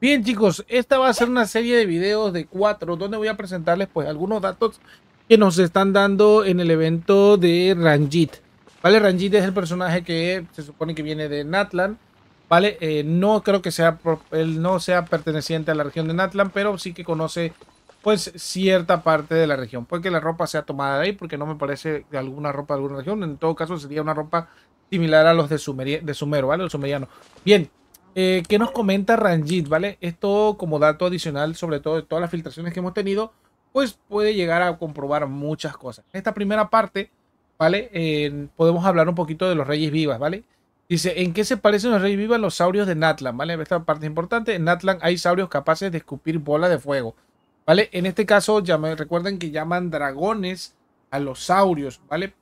Bien chicos, esta va a ser una serie de videos de cuatro donde voy a presentarles pues algunos datos que nos están dando en el evento de Ranjit. ¿Vale? Ranjit es el personaje que se supone que viene de Natlan. ¿Vale? Eh, no creo que sea, él no sea perteneciente a la región de Natlan, pero sí que conoce pues cierta parte de la región. Puede que la ropa sea tomada de ahí, porque no me parece de alguna ropa de alguna región. En todo caso sería una ropa similar a los de, de Sumero, ¿vale? El sumeriano. Bien, eh, ¿Qué nos comenta Ranjit? ¿Vale? Esto como dato adicional, sobre todo de todas las filtraciones que hemos tenido, pues puede llegar a comprobar muchas cosas. En esta primera parte, ¿vale? podemos hablar un poquito de los Reyes Vivas, ¿vale? Dice, ¿en qué se parecen los Reyes Vivas los saurios de Natlan? ¿Vale? Esta parte es importante. En Natlan hay saurios capaces de escupir bola de fuego. ¿Vale? En este caso, ya me, recuerden que llaman dragones a los saurios, ¿vale?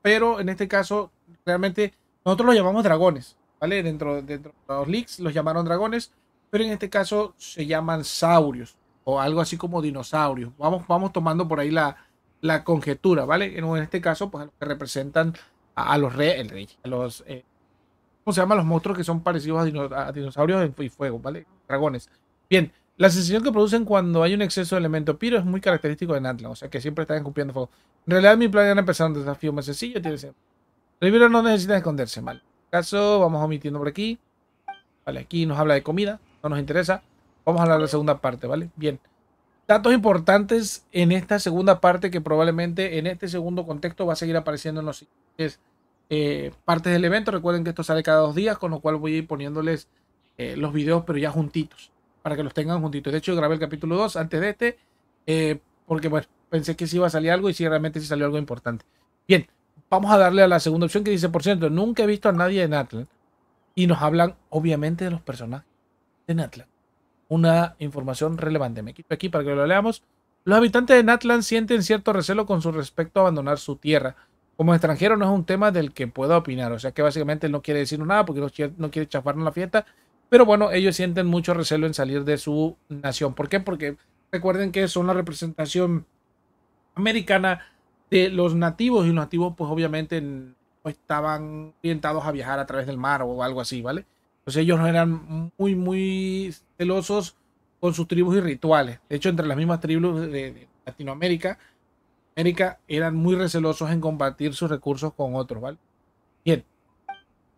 Pero en este caso, realmente nosotros los llamamos dragones, ¿vale? Dentro, dentro de los leaks los llamaron dragones, pero en este caso se llaman saurios o algo así como dinosaurios. Vamos, vamos tomando por ahí la, conjetura, ¿vale? En, este caso, pues representan a, los reyes, a los... Eh, ¿Cómo se llaman los monstruos que son parecidos a, dinosaurios y fuego, ¿vale? Dragones. Bien, la sensación que producen cuando hay un exceso de elemento piro es muy característico de Nantla o sea que siempre están escupiendo fuego. En realidad mi plan era empezar un desafío más sencillo, tiene Primero no necesita esconderse, mal caso, vamos omitiendo por aquí. Vale, aquí nos habla de comida, no nos interesa. Vamos a hablar la segunda parte, ¿vale? Bien. Datos importantes en esta segunda parte que probablemente en este segundo contexto va a seguir apareciendo en los siguientes eh, partes del evento. Recuerden que esto sale cada dos días, con lo cual voy a ir poniéndoles eh, los videos, pero ya juntitos, para que los tengan juntitos. De hecho, grabé el capítulo 2 antes de este, eh, porque pues pensé que si iba a salir algo y si realmente sí salió algo importante. Bien, Vamos a darle a la segunda opción que dice, por cierto, nunca he visto a nadie en Atlas. Y nos hablan, obviamente, de los personajes de Atlas. Una información relevante. Me quito aquí para que lo leamos. Los habitantes de Natlan sienten cierto recelo con su respecto a abandonar su tierra. Como extranjero no es un tema del que pueda opinar, o sea que básicamente no quiere decir nada porque no quiere, no chafar en la fiesta, pero bueno, ellos sienten mucho recelo en salir de su nación. ¿Por qué? Porque recuerden que son la representación americana eh, los nativos y los nativos pues obviamente no estaban orientados a viajar a través del mar o algo así, ¿vale? Entonces ellos no eran muy, muy celosos con sus tribus y rituales. De hecho, entre las mismas tribus de Latinoamérica, América, eran muy recelosos en compartir sus recursos con otros, ¿vale? Bien.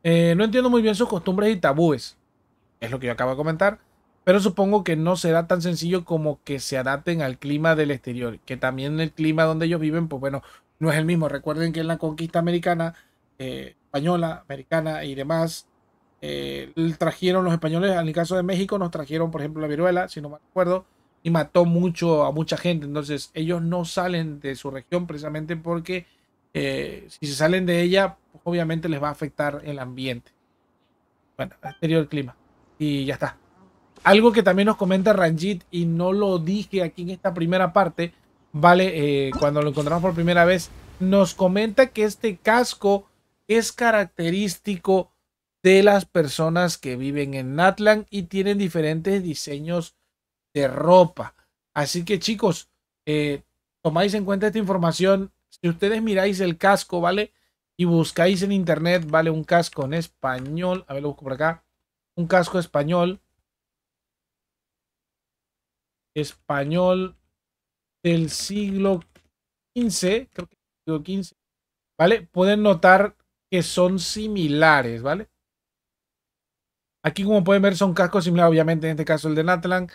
Eh, no entiendo muy bien sus costumbres y tabúes. Es lo que yo acabo de comentar. Pero supongo que no será tan sencillo como que se adapten al clima del exterior, que también el clima donde ellos viven, pues bueno, no es el mismo. Recuerden que en la conquista americana, eh, española, americana y demás, eh, trajeron los españoles, en el caso de México, nos trajeron, por ejemplo, la viruela, si no me acuerdo, y mató mucho a mucha gente. Entonces, ellos no salen de su región precisamente porque eh, si se salen de ella, obviamente les va a afectar el ambiente. Bueno, exterior clima. Y ya está. Algo que también nos comenta Ranjit y no lo dije aquí en esta primera parte, ¿vale? Eh, cuando lo encontramos por primera vez, nos comenta que este casco es característico de las personas que viven en Natlan y tienen diferentes diseños de ropa. Así que chicos, eh, tomáis en cuenta esta información. Si ustedes miráis el casco, ¿vale? Y buscáis en internet, ¿vale? Un casco en español. A ver, lo busco por acá. Un casco español español del siglo XV, creo que siglo XV, ¿vale? Pueden notar que son similares, ¿vale? Aquí, como pueden ver, son cascos similares, obviamente, en este caso el de Natlan,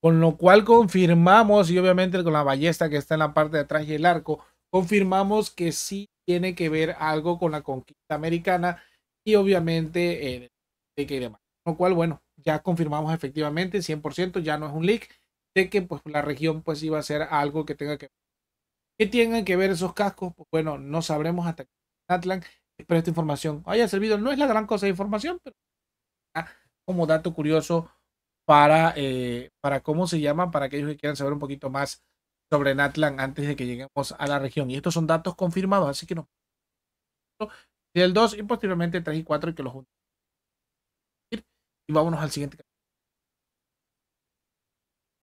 con lo cual confirmamos, y obviamente con la ballesta que está en la parte de atrás y el arco, confirmamos que sí tiene que ver algo con la conquista americana y obviamente eh, y demás. Lo cual, bueno, ya confirmamos efectivamente 100%, ya no es un leak de que pues la región pues iba a ser algo que tenga que ver. que ver esos cascos? Pues bueno, no sabremos hasta que espero esta información haya servido. No es la gran cosa de información, pero como dato curioso para, eh, para cómo se llama, para aquellos que quieran saber un poquito más sobre Natlan antes de que lleguemos a la región. Y estos son datos confirmados, así que no. el 2 y posteriormente 3 y 4 y que los juntos Y vámonos al siguiente.